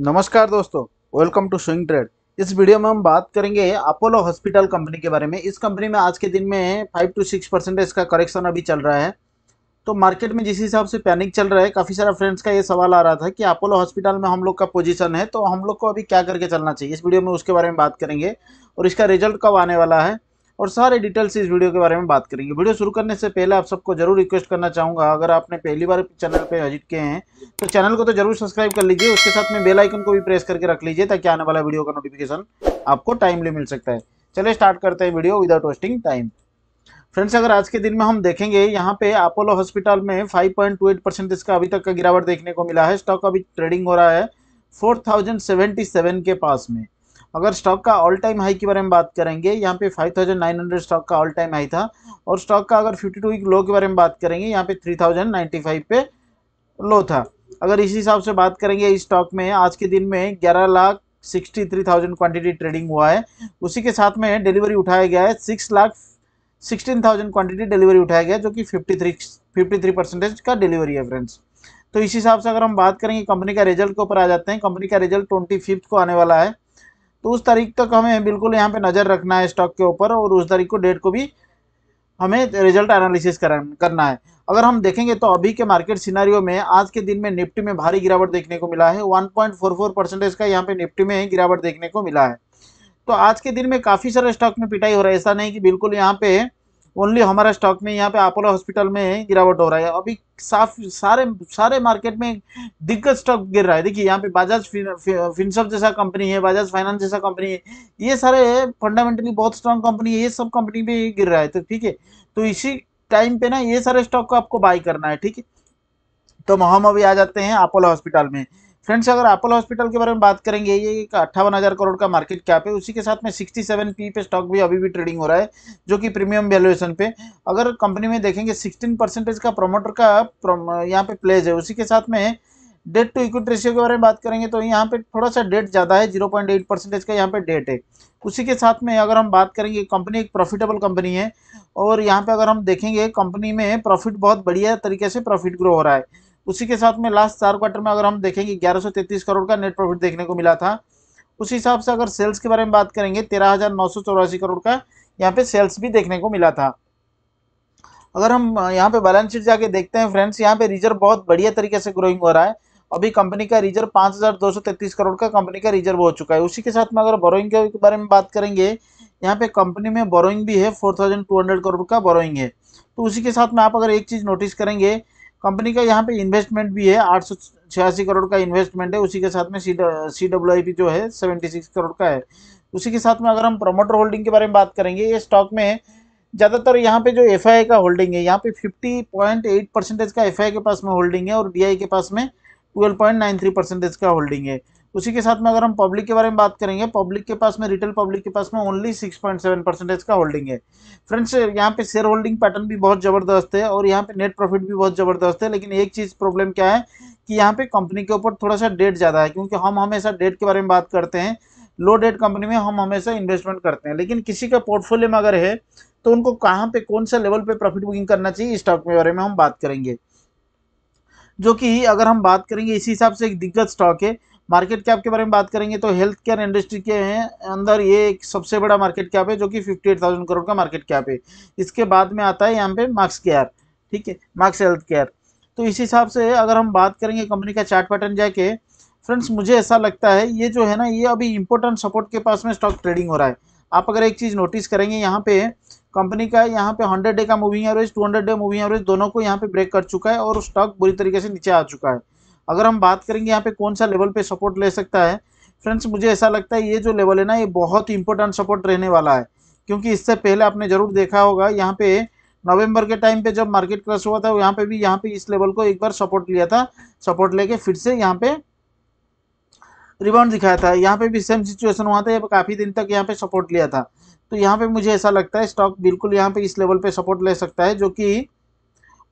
नमस्कार दोस्तों welcome to swing trade इस वीडियो में हम बात करेंगे अपोलो हॉस्पिटल कंपनी के बारे में इस कंपनी में आज के दिन में फाइव टू सिक्स परसेंटेज का करेक्शन अभी चल रहा है तो मार्केट में जिस हिसाब से पैनिक चल रहा है काफ़ी सारा फ्रेंड्स का ये सवाल आ रहा था कि अपोलो हॉस्पिटल में हम लोग का पोजिशन है तो हम लोग को अभी क्या करके चलना चाहिए इस वीडियो में उसके बारे में बात करेंगे और इसका रिजल्ट कब आने वाला है और सारे डिटेल्स इस वीडियो के बारे में बात करेंगे वीडियो शुरू करने से पहले आप सबको जरूर रिक्वेस्ट करना चाहूँगा अगर आपने पहली बार चैनल पर विजिट किए हैं तो चैनल को तो जरूर सब्सक्राइब कर लीजिए उसके साथ में बेलाइकन को भी प्रेस करके रख लीजिए ताकि आने वाला वीडियो का नोटिफिकेशन आपको टाइमली मिल सकता है चले स्टार्ट करते हैं video without wasting time friends अगर आज के दिन में हम देखेंगे यहाँ पे अपोलो हॉस्पिटल में 5.28 परसेंट इसका अभी तक का गिरावट देखने को मिला है स्टॉक अभी ट्रेडिंग हो रहा है 4077 के पास में अगर स्टॉक का ऑल टाइम हाई के बारे में बात करेंगे यहाँ पे 5900 स्टॉक का ऑल टाइम हाई था और स्टॉक का अगर 52 वीक लो के बारे में बात करेंगे यहाँ पे 3095 पे लो था अगर इसी हिसाब से बात करेंगे इस स्टॉक में आज के दिन में ग्यारह lakh sixty three thousand quantity trading हुआ है उसी के साथ में डिलीवरी उठाया गया है six lakh sixteen thousand quantity delivery उठाया गया जो कि fifty three fifty three percentage का डिलीवरी है फ्रेंड्स तो इसी हिसाब से अगर हम बात करेंगे कंपनी का रिजल्ट के ऊपर आ जाते हैं कंपनी का रिजल्ट ट्वेंटी फिफ्थ को आने वाला है तो उस तारीख तक हमें बिल्कुल यहाँ पे नज़र रखना है स्टॉक के ऊपर और उस तारीख को डेट को भी हमें रिजल्ट एनालिसिस करना है अगर हम देखेंगे तो अभी के मार्केट सिनारियो में आज के दिन में निफ्टी में भारी गिरावट देखने को मिला है फोर परसेंटेज का यहाँ पे निफ्टी में गिरावट देखने को मिला है तो आज के दिन में काफ़ी सारे स्टॉक में पिटाई हो रहा है ऐसा नहीं कि बिल्कुल यहाँ पे ओनली हमारे स्टॉक में यहाँ पे अपोलो हॉस्पिटल में गिरावट हो रहा है अभी साफ सारे सारे मार्केट में दिग्गज स्टॉक गिर रहा है देखिए यहाँ पे बजाज फिन, जैसा कंपनी है बजाज फाइनेंस जैसा कंपनी है ये सारे फंडामेंटली बहुत स्ट्रांग कंपनी है ये सब कंपनी भी गिर रहा है तो ठीक है तो इसी टाइम पे ना ये सारे स्टॉक को आपको बाई करना है ठीक है तो हम अभी आ जाते हैं अपोलो हॉस्पिटल में फ्रेंड्स अगर एप्पल हॉस्पिटल के बारे में बात करेंगे ये एक अट्ठावन हज़ार करोड़ का मार्केट कैप है उसी के साथ में सिक्सटी सेवन पी पे स्टॉक भी अभी भी ट्रेडिंग हो रहा है जो कि प्रीमियम वैल्यूएशन पे अगर कंपनी में देखेंगे सिक्सटीन परसेंटेज का प्रोमोटर का यहाँ पे प्लेज है उसी के साथ में डेट टू इक्विट रेशियो के बारे में बात करेंगे तो यहाँ पे थोड़ा सा डेट ज़्यादा है जीरो पॉइंट एट परसेंटेज का यहाँ पे डेट है उसी के साथ में अगर हम बात करेंगे कंपनी एक प्रॉफिटेबल कंपनी है और यहाँ पे अगर हम देखेंगे कंपनी में प्रॉफिट बहुत बढ़िया तरीके से प्रॉफिट ग्रो हो रहा है उसी के साथ में लास्ट चार क्वार्टर में अगर हम देखेंगे 1133 करोड़ का नेट प्रॉफिट देखने को मिला था उसी हिसाब से अगर सेल्स के बारे में बात करेंगे तेरह करोड़ का यहाँ पे सेल्स भी देखने को मिला था अगर हम यहाँ पे बैलेंस शीट जाके देखते हैं फ्रेंड्स यहाँ पे रिजर्व बहुत बढ़िया तरीके से ग्रोइंग हो रहा है अभी कंपनी का रिजर्व पाँच करोड़ का कंपनी का रिजर्व हो चुका है उसी के साथ में अगर बोरोइंग के बारे में बात करेंगे यहाँ पे कंपनी में बोरोइंग भी है 4,200 करोड़ का बोरोइंग है तो उसी के साथ में आप अगर एक चीज़ नोटिस करेंगे कंपनी का यहाँ पे इन्वेस्टमेंट भी है आठ सौ छियासी करोड़ का इन्वेस्टमेंट है उसी के साथ में सी सी डब्ल्यू आई पी जो है सेवेंटी सिक्स करोड़ का है उसी के साथ में अगर हम प्रमोटर होल्डिंग के बारे में बात करेंगे ये स्टॉक में है ज़्यादातर यहाँ पे जो एफ का होल्डिंग है यहाँ पे 50.8 परसेंटेज का एफ के पास में होल्डिंग है और डी के पास में 12.93 परसेंटेज का होल्डिंग है उसी के साथ में अगर हम पब्लिक के बारे में बात करेंगे पब्लिक के पास में रिटेल पब्लिक के पास में only six point seven percentage का होल्डिंग है फ्रेंड्स यहाँ पे शेयर होल्डिंग पैटर्न भी बहुत ज़बरदस्त है और यहाँ पे नेट प्रॉफिट भी बहुत ज़बरदस्त है लेकिन एक चीज़ प्रॉब्लम क्या है कि यहाँ पे कंपनी के ऊपर थोड़ा सा डेट ज़्यादा है क्योंकि हम हमेशा डेट के बारे में बात करते हैं लो डेट कंपनी में हम हमेशा इन्वेस्टमेंट करते हैं लेकिन किसी का पोर्टफोलियो में अगर है तो उनको कहाँ पे कौन सा लेवल पे प्रॉफिट बुकिंग करना चाहिए स्टॉक के बारे में हम बात करेंगे जो कि अगर हम बात करेंगे इसी हिसाब से एक दिग्गज स्टॉक है मार्केट कैप के बारे में बात करेंगे तो हेल्थ केयर इंडस्ट्री के हैं अंदर ये एक सबसे बड़ा मार्केट कैप है जो कि फिफ्टी एट थाउजेंड करोड़ का मार्केट कैप है इसके बाद में आता है यहाँ पे मार्क्स केयर ठीक है मार्क्स हेल्थ केयर तो इस हिसाब से अगर हम बात करेंगे कंपनी का चार्ट पैटर्न जाके फ्रेंड्स मुझे ऐसा लगता है ये जो है ना ये अभी इंपॉर्टेंट सपोर्ट के पास में स्टॉक ट्रेडिंग हो रहा है आप अगर एक चीज़ नोटिस करेंगे यहाँ पे कंपनी का यहाँ पे 100 डे का moving average 200 day moving average दोनों को यहाँ पे ब्रेक कर चुका है और स्टॉक बुरी तरीके से नीचे आ चुका है अगर हम बात करेंगे यहाँ पे कौन सा लेवल पे सपोर्ट ले सकता है फ्रेंड्स मुझे ऐसा लगता है ये जो लेवल है ना ये बहुत इंपॉर्टेंट सपोर्ट रहने वाला है क्योंकि इससे पहले आपने ज़रूर देखा होगा यहाँ पे नवंबर के टाइम पे जब मार्केट क्रश हुआ था यहाँ पे भी यहाँ पे इस लेवल को एक बार सपोर्ट लिया था सपोर्ट लेके फिर से यहाँ पे रिबाउंड दिखाया था यहाँ पे भी सेम सिचुएशन हुआ था काफ़ी दिन तक यहाँ पे सपोर्ट लिया था तो यहाँ पे मुझे ऐसा लगता है स्टॉक बिल्कुल यहाँ पे इस लेवल पे सपोर्ट ले सकता है जो कि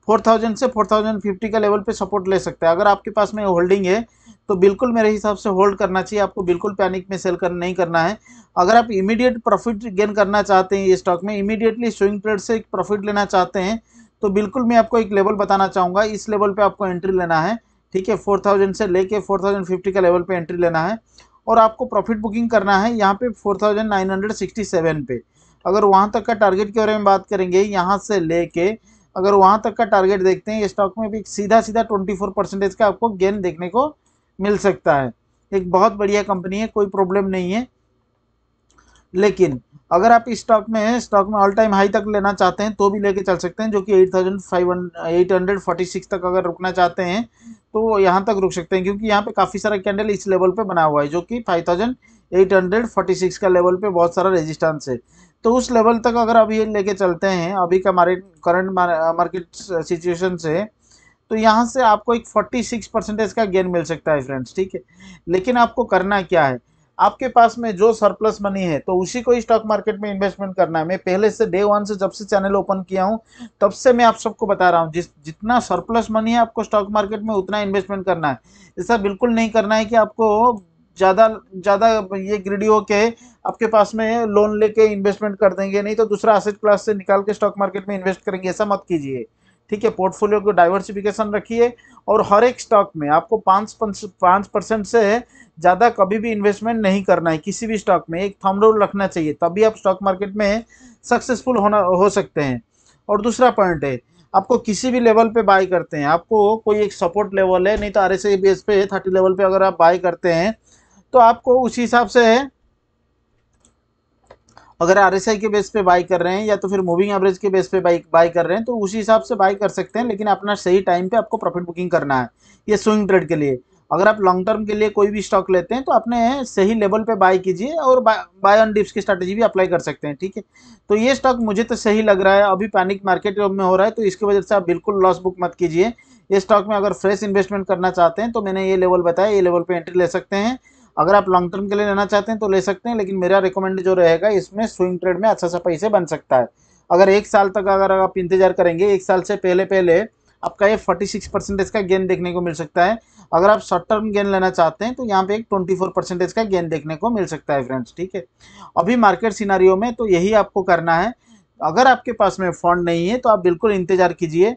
4000 से 4050 का लेवल पे सपोर्ट ले सकते हैं अगर आपके पास में होल्डिंग है तो बिल्कुल मेरे हिसाब से होल्ड करना चाहिए आपको बिल्कुल पैनिक में सेल कर नहीं करना है अगर आप इमीडिएट प्रॉफिट गेन करना चाहते हैं ये स्टॉक में इमीडिएटली स्विंग ट्रेड से प्रॉफिट लेना चाहते हैं तो बिल्कुल मैं आपको एक लेवल बताना चाहूँगा इस लेवल पर आपको एंट्री लेना है ठीक है फोर थाउजेंड से ले फोर थाउजेंड फिफ्टी का लेवल पर एंट्री लेना है और आपको प्रॉफिट बुकिंग करना है यहाँ पर four thousand nine hundred sixty seven पे अगर वहाँ तक का टारगेट के बारे में बात करेंगे यहाँ से ले अगर वहाँ तक का टारगेट देखते हैं ये स्टॉक में भी सीधा सीधा 24 परसेंटेज का आपको गेन देखने को मिल सकता है एक बहुत बढ़िया कंपनी है कोई प्रॉब्लम नहीं है लेकिन अगर आप इस स्टॉक में स्टॉक में ऑल टाइम हाई तक लेना चाहते हैं तो भी लेके चल सकते हैं जो कि eight thousand five eight hundred forty six तक अगर रुकना चाहते हैं तो यहाँ तक रुक सकते हैं क्योंकि यहाँ पे काफ़ी सारा कैंडल इस लेवल पे बना हुआ है जो कि five thousand eight hundred forty six का लेवल पे बहुत सारा रेजिस्टेंस है तो उस लेवल तक अगर अभी लेके चलते हैं अभी का हमारे करंट मार्केट सिचुएशन से तो यहाँ से आपको एक 46 परसेंटेज का गेन मिल सकता है फ्रेंड्स ठीक है लेकिन आपको करना क्या है आपके पास में जो सरप्लस मनी है तो उसी को ही स्टॉक मार्केट में इन्वेस्टमेंट करना है मैं पहले से डे वन से जब से चैनल ओपन किया हूँ तब से मैं आप सबको बता रहा हूँ जिस जितना सरप्लस मनी है आपको स्टॉक मार्केट में उतना इन्वेस्टमेंट करना है ऐसा बिल्कुल नहीं करना है कि आपको ज़्यादा ज़्यादा ये ग्रीडी हो के आपके पास में लोन लेके इन्वेस्टमेंट कर देंगे नहीं तो दूसरा एसेट क्लास से निकाल के स्टॉक मार्केट में इन्वेस्ट करेंगे ऐसा मत कीजिए ठीक है पोर्टफोलियो को डाइवर्सिफिकेशन रखिए और हर एक स्टॉक में आपको पाँच पाँच परसेंट से ज़्यादा कभी भी इन्वेस्टमेंट नहीं करना है किसी भी स्टॉक में एक थम रोल रखना चाहिए तभी आप स्टॉक मार्केट में सक्सेसफुल होना हो सकते हैं और दूसरा पॉइंट है आपको किसी भी लेवल पे बाय करते हैं आपको कोई एक सपोर्ट लेवल है नहीं तो आर एस आई बेस पे थर्टी लेवल पर अगर आप बाय करते हैं तो आपको उस हिसाब से है अगर आर एस आई के बेस पे बाई कर रहे हैं या तो फिर मूविंग एवरेज के बेस पे बाई बाई कर रहे हैं तो उसी हिसाब से बाई कर सकते हैं लेकिन अपना सही टाइम पे आपको प्रॉफिट बुकिंग करना है ये स्विंग ट्रेड के लिए अगर आप लॉन्ग टर्म के लिए कोई भी स्टॉक लेते हैं तो अपने सही लेवल पे बाय कीजिए और बाय ऑन डिप्स की स्ट्रैटेजी भी अप्लाई कर सकते हैं ठीक है तो ये स्टॉक मुझे तो सही लग रहा है अभी पैनिक मार्केट में हो रहा है तो इसकी वजह से आप बिल्कुल लॉस बुक मत कीजिए ये स्टॉक में अगर फ्रेश इन्वेस्टमेंट करना चाहते हैं तो मैंने ये लेवल बताया ये लेवल पर एंट्री ले सकते हैं अगर आप लॉन्ग टर्म के लिए लेना चाहते हैं तो ले सकते हैं लेकिन मेरा रिकमेंड जो रहेगा इसमें स्विंग ट्रेड में अच्छा सा पैसे बन सकता है अगर एक साल तक अगर आप इंतजार करेंगे एक साल से पहले पहले आपका ये 46 परसेंटेज का गेन देखने को मिल सकता है अगर आप शॉर्ट टर्म गेन लेना चाहते हैं तो यहाँ पे एक 24 परसेंटेज का गेन देखने को मिल सकता है फ्रेंड्स ठीक है अभी मार्केट सिनारियों में तो यही आपको करना है अगर आपके पास में फंड नहीं है तो आप बिल्कुल इंतजार कीजिए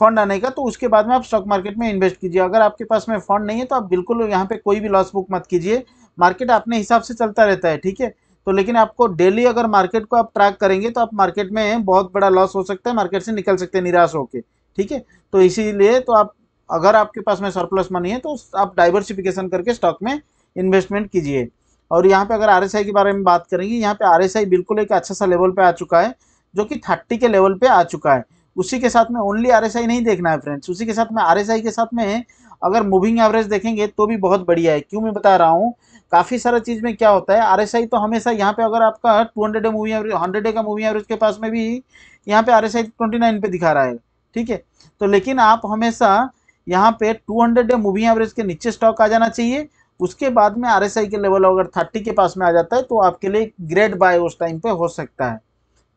फंड आने का तो उसके बाद में आप स्टॉक मार्केट में इन्वेस्ट कीजिए अगर आपके पास में फंड नहीं है तो आप बिल्कुल यहाँ पे कोई भी लॉस बुक मत कीजिए मार्केट अपने हिसाब से चलता रहता है ठीक है तो लेकिन आपको डेली अगर मार्केट को आप ट्रैक करेंगे तो आप मार्केट में बहुत बड़ा लॉस हो सकता है मार्केट से निकल सकते हैं निराश होकर ठीक है तो इसीलिए तो आप अगर आपके पास में सरप्लस मनी है तो आप डाइवर्सिफिकेशन करके स्टॉक में इन्वेस्टमेंट कीजिए और यहाँ पे अगर आर के बारे में बात करेंगे यहाँ पे आर बिल्कुल एक अच्छा सा लेवल पे आ चुका है जो कि थर्टी के लेवल पे आ चुका है उसी के साथ में ओनली आर नहीं देखना है फ्रेंड्स उसी के साथ में आर के साथ में अगर मूविंग एवरेज देखेंगे तो भी बहुत बढ़िया है क्यों मैं बता रहा हूँ काफ़ी सारा चीज़ में क्या होता है आर तो हमेशा यहाँ पे अगर आपका two hundred moving average hundred का मूविंग एवरेज के पास में भी यहाँ पे R S I twenty nine पे दिखा रहा है ठीक है तो लेकिन आप हमेशा यहाँ पे two hundred day moving average के नीचे स्टॉक आ जाना चाहिए उसके बाद में आर के लेवल अगर थर्टी के पास में आ जाता है तो आपके लिए ग्रेट बाय उस टाइम पे हो सकता है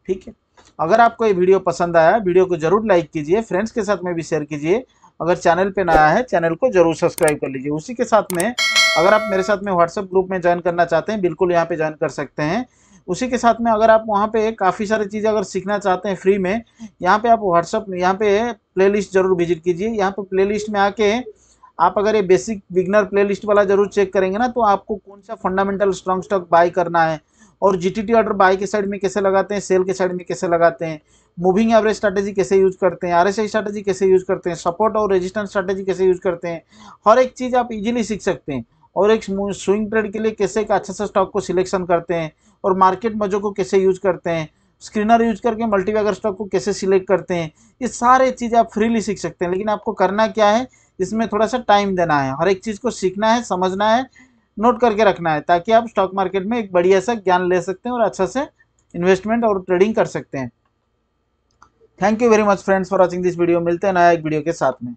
ठीक है अगर आपको ये वीडियो पसंद आया वीडियो को जरूर लाइक कीजिए फ्रेंड्स के साथ में भी शेयर कीजिए अगर चैनल पे नया है चैनल को जरूर सब्सक्राइब कर लीजिए उसी के साथ में अगर आप मेरे साथ में व्हाट्सएप ग्रुप में ज्वाइन करना चाहते हैं बिल्कुल यहाँ पे ज्वाइन कर सकते हैं उसी के साथ में अगर आप वहाँ पे काफ़ी सारी चीज़ें अगर सीखना चाहते हैं फ्री में यहाँ पे आप व्हाट्सअप यहाँ पे प्ले जरूर विजिट कीजिए यहाँ पे प्ले में आके आप अगर ये बेसिक बिगनर प्ले वाला जरूर चेक करेंगे ना तो आपको कौन सा फंडामेंटल स्ट्रॉन्ग स्टॉक बाय करना है और जीटीटी ऑर्डर बाई के साइड में कैसे लगाते हैं सेल के साइड में कैसे लगाते हैं मूविंग एवरेज स्ट्रैटेजी कैसे यूज करते हैं आरएसआई स्ट्रैटेजी कैसे यूज करते हैं सपोर्ट और रेजिस्टेंस स्ट्रैटेजी कैसे यूज करते हैं हर एक चीज़ आप इजीली सीख सकते हैं और एक स्विंग ट्रेड के लिए कैसे एक अच्छा सा स्टॉक को सिलेक्शन करते हैं और मार्केट मजों को कैसे यूज करते हैं स्क्रीनर यूज करके मल्टीवैगर स्टॉक को कैसे सिलेक्ट करते हैं ये सारे चीज़ आप फ्रीली सीख सकते हैं लेकिन आपको करना क्या है इसमें थोड़ा सा टाइम देना है हर एक चीज़ को सीखना है समझना है नोट करके रखना है ताकि आप स्टॉक मार्केट में एक बढ़िया सा ज्ञान ले सकते हैं और अच्छा से इन्वेस्टमेंट और ट्रेडिंग कर सकते हैं thank you very much friends for watching this video मिलते हैं नया एक वीडियो के साथ में